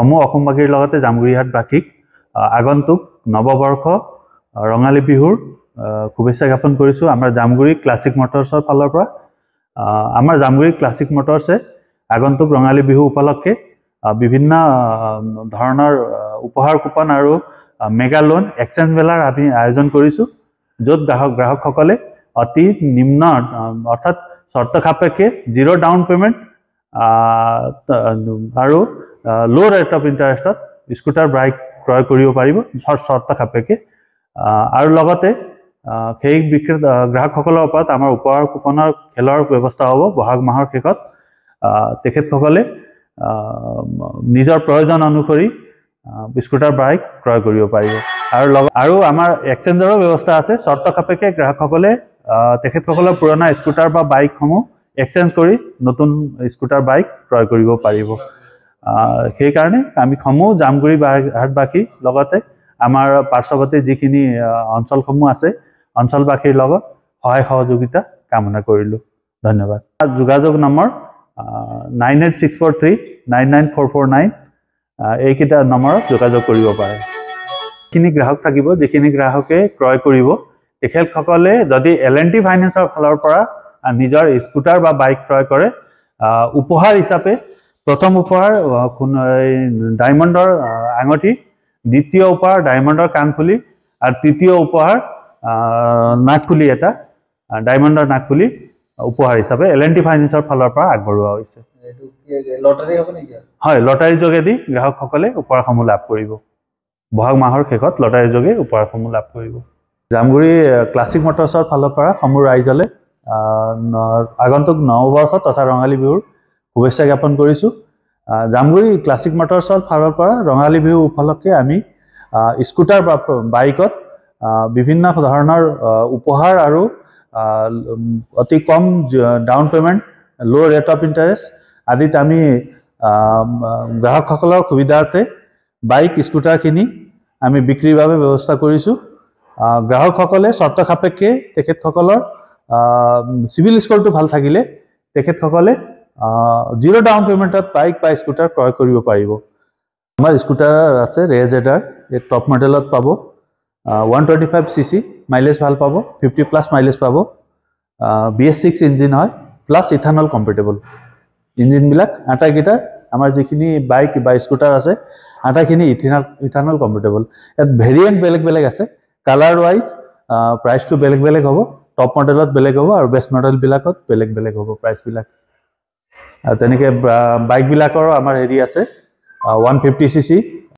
অসমো অসমবাসীৰ লগতে জামগুৰিহাটবাসীক আগন্তুক নৱবৰ্ষ ৰঙালী বিহুৰ শুভেচ্ছা জ্ঞাপন কৰিছোঁ আমাৰ জামগুৰি ক্লাছিক মটৰ্ছৰ ফালৰ পৰা আমাৰ জামগুৰি ক্লাছিক মটৰ্ছে আগন্তুক ৰঙালী বিহু উপলক্ষে বিভিন্ন ধৰণৰ উপহাৰ কুপন আৰু মেগা লোন এক্সেঞ্জ মেলাৰ আমি আয়োজন কৰিছোঁ য'ত গ্ৰাহক গ্ৰাহকসকলে অতি নিম্ন অৰ্থাৎ চৰ্ত সাপেক্ষে জিৰ' ডাউন পে'মেণ্ট আৰু ল' ৰেট অফ ইণ্টাৰেষ্টত স্কুটাৰ বাইক ক্ৰয় কৰিব পাৰিব চৰ্ত সাপেক্ষে আৰু লগতে সেই বিক্ৰেত গ্ৰাহকসকলৰ ওপৰত আমাৰ উপহাৰ কুপনৰ খেলৰ ব্যৱস্থা হ'ব বহাগ মাহৰ শেষত তেখেতসকলে নিজৰ প্ৰয়োজন অনুসৰি স্কুটাৰ বাইক ক্ৰয় কৰিব পাৰিব আৰু লগত আৰু আমাৰ এক্সেঞ্জৰো ব্যৱস্থা আছে চৰ্ত সাপেক্ষে গ্ৰাহকসকলে তেখেতসকলৰ পুৰণা স্কুটাৰ বা বাইকসমূহ এক্সেঞ্জ কৰি নতুন স্কুটাৰ বাইক ক্ৰয় কৰিব পাৰিব সেইকাৰণে আমি সমূহ জামগুৰি হাটবাসী লগতে আমাৰ পাৰ্শ্বৱৰ্তী যিখিনি অঞ্চলসমূহ আছে অঞ্চলবাসীৰ লগত সহায় সহযোগিতা কামনা কৰিলোঁ ধন্যবাদ যোগাযোগ number nine eight six four three nine nine four four nine এইকেইটা নম্বৰত যোগাযোগ কৰিব পাৰে যিখিনি গ্ৰাহক থাকিব যিখিনি গ্ৰাহকে ক্ৰয় কৰিব তেখেতসকলে যদি এল এন টি ফাইনেন্সৰ ফালৰ পৰা নিজৰ স্কুটাৰ বা বাইক ক্ৰয় কৰে উপহাৰ হিচাপে প্ৰথম উপহাৰ ডায়মণ্ডৰ আঙঠি দ্বিতীয় উপহাৰ ডায়মণ্ডৰ কাণফুলি আৰু তৃতীয় উপহাৰ নাকফুলি এটা ডায়মণ্ডৰ নাকফুলি উপহাৰ হিচাপে এল এন টি ফাইনেন্সৰ ফালৰ পৰা আগবঢ়োৱা হৈছে হয় লটাৰীৰ যোগেদি গ্ৰাহকসকলে উপহাৰসমূহ লাভ কৰিব বহাগ মাহৰ শেষত লটাৰীৰ যোগে উপহাৰসমূহ লাভ কৰিব জামগুৰি ক্লাছিক মটৰ্ছৰ ফালৰ পৰা সমূহ ৰাইজলৈ আগন্তুক নৱবৰ্ষ তথা ৰঙালী বিহুৰ শুভেচ্ছা জ্ঞাপন কৰিছোঁ জামগুৰি ক্লাছিক মটৰ্ছৰ ফালৰ পৰা ৰঙালী বিহু উপলক্ষে আমি স্কুটাৰ বা বাইকত বিভিন্ন ধৰণৰ উপহাৰ আৰু অতি কম down payment low' rate of interest আদিত আমি গ্ৰাহকসকলৰ সুবিধাৰ্থে বাইক স্কুটাৰখিনি আমি বিক্ৰীৰ বাবে ব্যৱস্থা কৰিছোঁ গ্ৰাহকসকলে চৰ্ত সাপেক্ষে তেখেতসকলৰ চিভিল স্ক'ৰটো ভাল থাকিলে তেখেতসকলে জিৰ' ডাউন পে'মেণ্টত বাইক বা স্কুটাৰ ক্ৰয় কৰিব পাৰিব আমাৰ স্কুটাৰ আছে ৰেজ এডাৰ এই টপ মডেলত পাব one twenty five C C mileage ভাল পাব ফিফটি প্লাছ মাইলেজ পাব বি এছ ছিক্স ইঞ্জিন হয় প্লাছ ইথানল কম্পেটেবল ইঞ্জিনবিলাক আটাইকেইটা আমাৰ যিখিনি বাইক বা স্কুটাৰ আছে আটাইখিনি ইথিনাল ইথানল কম্ফৰ্টেবল ইয়াত ভেৰিয়েণ্ট বেলেগ বেলেগ আছে কালাৰ ৱাইজ প্ৰাইচটো বেলেগ বেলেগ হ'ব টপ মডেলত বেলেগ হ'ব আৰু বেষ্ট মডেলবিলাকত বেলেগ বেলেগ হ'ব প্ৰাইচবিলাক আৰু তেনেকৈ বাইকবিলাকৰো আমাৰ হেৰি আছে ওৱান ফিফটি চি চি